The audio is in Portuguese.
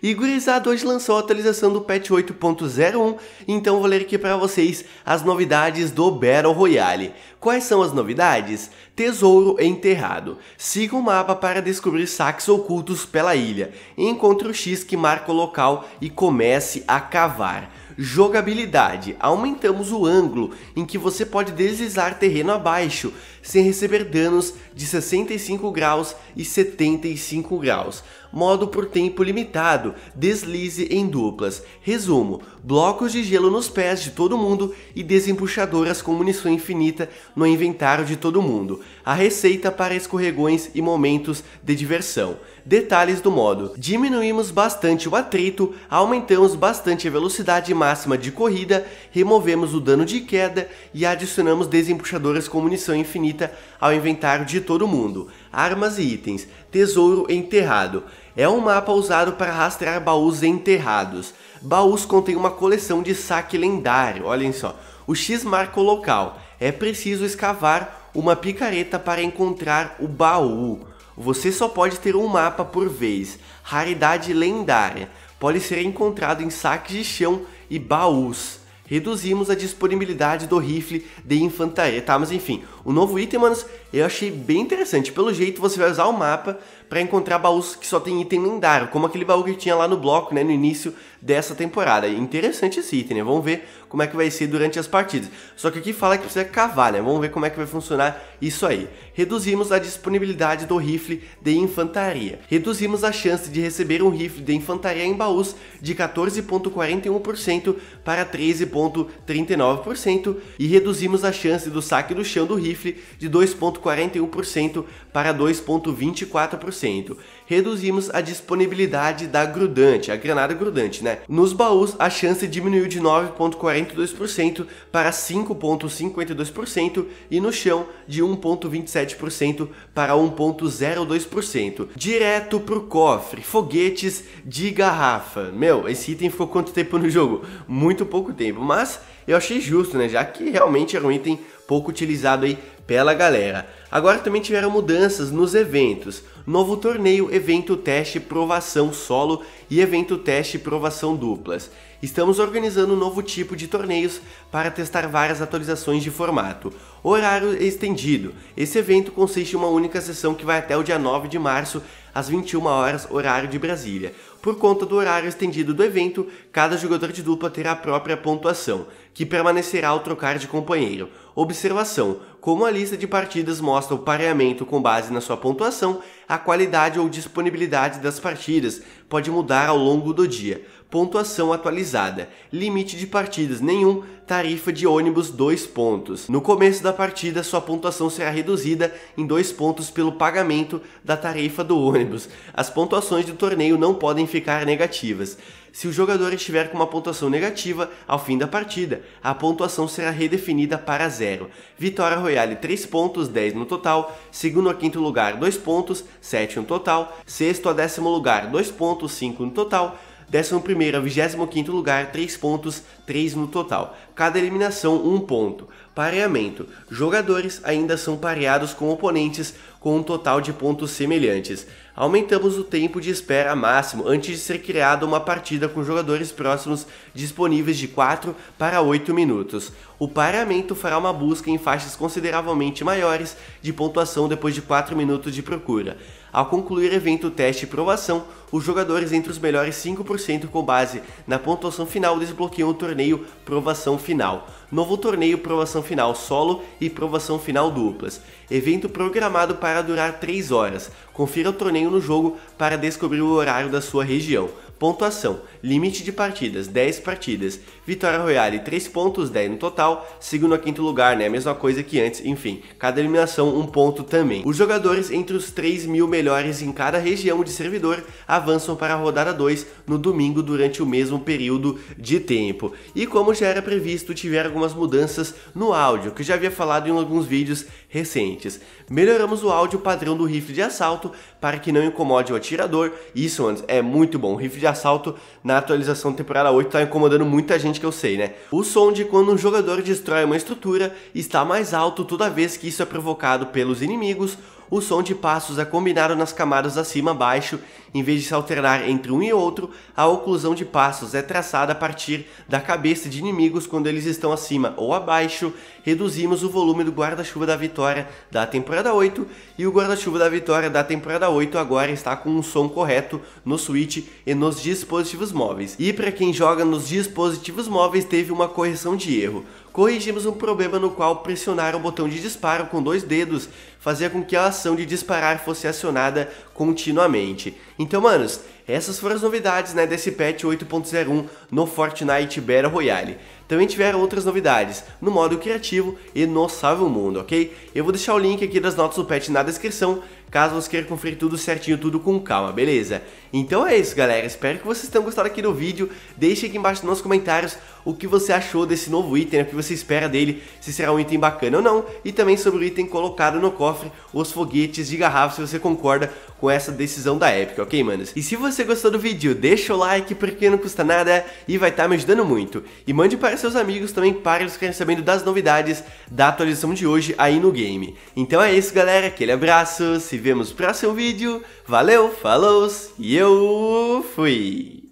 e gurizada, hoje lançou a atualização do patch 8.01, então vou ler aqui para vocês as novidades do Battle Royale. Quais são as novidades? Tesouro enterrado. Siga o mapa para descobrir saques ocultos pela ilha. Encontre o X que marca o local e comece a cavar. Jogabilidade. Aumentamos o ângulo em que você pode deslizar terreno abaixo sem receber danos de 65 graus e 75 graus modo por tempo limitado, deslize em duplas. Resumo: blocos de gelo nos pés de todo mundo e desempuxadoras com munição infinita no inventário de todo mundo. A receita para escorregões e momentos de diversão. Detalhes do modo: diminuímos bastante o atrito, aumentamos bastante a velocidade máxima de corrida, removemos o dano de queda e adicionamos desempuxadoras com munição infinita ao inventário de todo mundo. Armas e itens: tesouro enterrado. É um mapa usado para rastrear baús enterrados. Baús contém uma coleção de saque lendário, olhem só. O X marca o local. É preciso escavar uma picareta para encontrar o baú. Você só pode ter um mapa por vez. Raridade lendária. Pode ser encontrado em saques de chão e baús reduzimos a disponibilidade do rifle de infantaria, tá? Mas enfim, o novo item, manos, eu achei bem interessante. Pelo jeito, você vai usar o mapa para encontrar baús que só tem item lendário, como aquele baú que tinha lá no bloco, né, no início dessa temporada. É interessante esse item, né? Vamos ver como é que vai ser durante as partidas. Só que aqui fala que precisa cavar, né? Vamos ver como é que vai funcionar isso aí. Reduzimos a disponibilidade do rifle de infantaria. Reduzimos a chance de receber um rifle de infantaria em baús de 14.41% para 13.39% e reduzimos a chance do saque do chão do rifle chifre de 2,41% para 2,24%. Reduzimos a disponibilidade da grudante, a granada grudante, né? Nos baús, a chance diminuiu de 9,42% para 5,52% e no chão de 1,27% para 1,02%. Direto pro cofre, foguetes de garrafa. Meu, esse item ficou quanto tempo no jogo? Muito pouco tempo, mas eu achei justo, né? Já que realmente era é um item pouco utilizado aí pela galera. Agora também tiveram mudanças nos eventos. Novo torneio, evento teste provação solo e evento teste provação duplas. Estamos organizando um novo tipo de torneios para testar várias atualizações de formato. Horário estendido. Esse evento consiste em uma única sessão que vai até o dia 9 de março às 21 horas horário de Brasília. Por conta do horário estendido do evento, cada jogador de dupla terá a própria pontuação, que permanecerá ao trocar de companheiro. Observação: como a lista de partidas mostra o pareamento com base na sua pontuação, a qualidade ou disponibilidade das partidas pode mudar ao longo do dia. Pontuação atualizada, limite de partidas nenhum, tarifa de ônibus 2 pontos. No começo da partida, sua pontuação será reduzida em 2 pontos pelo pagamento da tarifa do ônibus. As pontuações do torneio não podem ficar negativas. Se o jogador estiver com uma pontuação negativa ao fim da partida, a pontuação será redefinida para zero. Vitória Royale 3 pontos, 10 no total. Segundo a quinto lugar 2 pontos, 7 no total. Sexto a décimo lugar 2 pontos, 5 no total. 11 a 25 lugar, 3 pontos, 3 no total. Cada eliminação, 1 ponto. Pareamento: jogadores ainda são pareados com oponentes com um total de pontos semelhantes. Aumentamos o tempo de espera máximo antes de ser criada uma partida com jogadores próximos disponíveis de 4 para 8 minutos. O pareamento fará uma busca em faixas consideravelmente maiores de pontuação depois de 4 minutos de procura. Ao concluir evento teste e provação, os jogadores entre os melhores 5% com base na pontuação final desbloqueiam o torneio Provação Final, novo torneio Provação Final Solo e Provação Final Duplas, evento programado para durar 3 horas. Confira o torneio no jogo para descobrir o horário da sua região. Pontuação: limite de partidas, 10 partidas. Vitória Royale, 3 pontos, 10 no total. Segundo a quinto lugar, né? A mesma coisa que antes, enfim. Cada eliminação, um ponto também. Os jogadores entre os 3 mil melhores em cada região de servidor avançam para a rodada 2 no domingo durante o mesmo período de tempo. E como já era previsto, tiveram algumas mudanças no áudio, que já havia falado em alguns vídeos recentes. Melhoramos o áudio padrão do rifle de assalto para que não incomode o atirador. Isso, mano, é muito bom. O rifle de assalto na atualização temporada 8 está incomodando muita gente que eu sei, né? O som de quando um jogador destrói uma estrutura está mais alto toda vez que isso é provocado pelos inimigos o som de passos é combinado nas camadas acima baixo, em vez de se alternar entre um e outro, a oclusão de passos é traçada a partir da cabeça de inimigos quando eles estão acima ou abaixo. Reduzimos o volume do guarda-chuva da vitória da temporada 8 e o guarda-chuva da vitória da temporada 8 agora está com um som correto no Switch e nos dispositivos móveis. E para quem joga nos dispositivos móveis teve uma correção de erro corrigimos um problema no qual pressionar o botão de disparo com dois dedos fazia com que a ação de disparar fosse acionada continuamente. Então, manos, essas foram as novidades né, desse patch 8.01 no Fortnite Battle Royale também tiveram outras novidades no modo criativo e no Salve o Mundo, ok? Eu vou deixar o link aqui das notas do patch na descrição, caso você queira conferir tudo certinho, tudo com calma, beleza? Então é isso, galera. Espero que vocês tenham gostado aqui do vídeo. Deixe aqui embaixo nos comentários o que você achou desse novo item, o que você espera dele, se será um item bacana ou não, e também sobre o item colocado no cofre, os foguetes de garrafa, se você concorda com essa decisão da Epic, ok, manos? E se você gostou do vídeo, deixa o like, porque não custa nada e vai estar tá me ajudando muito. E mande para seus amigos também para eles ficarem sabendo das novidades da atualização de hoje aí no game. Então é isso, galera. Aquele abraço. Se vemos no próximo vídeo. Valeu, falou e eu fui!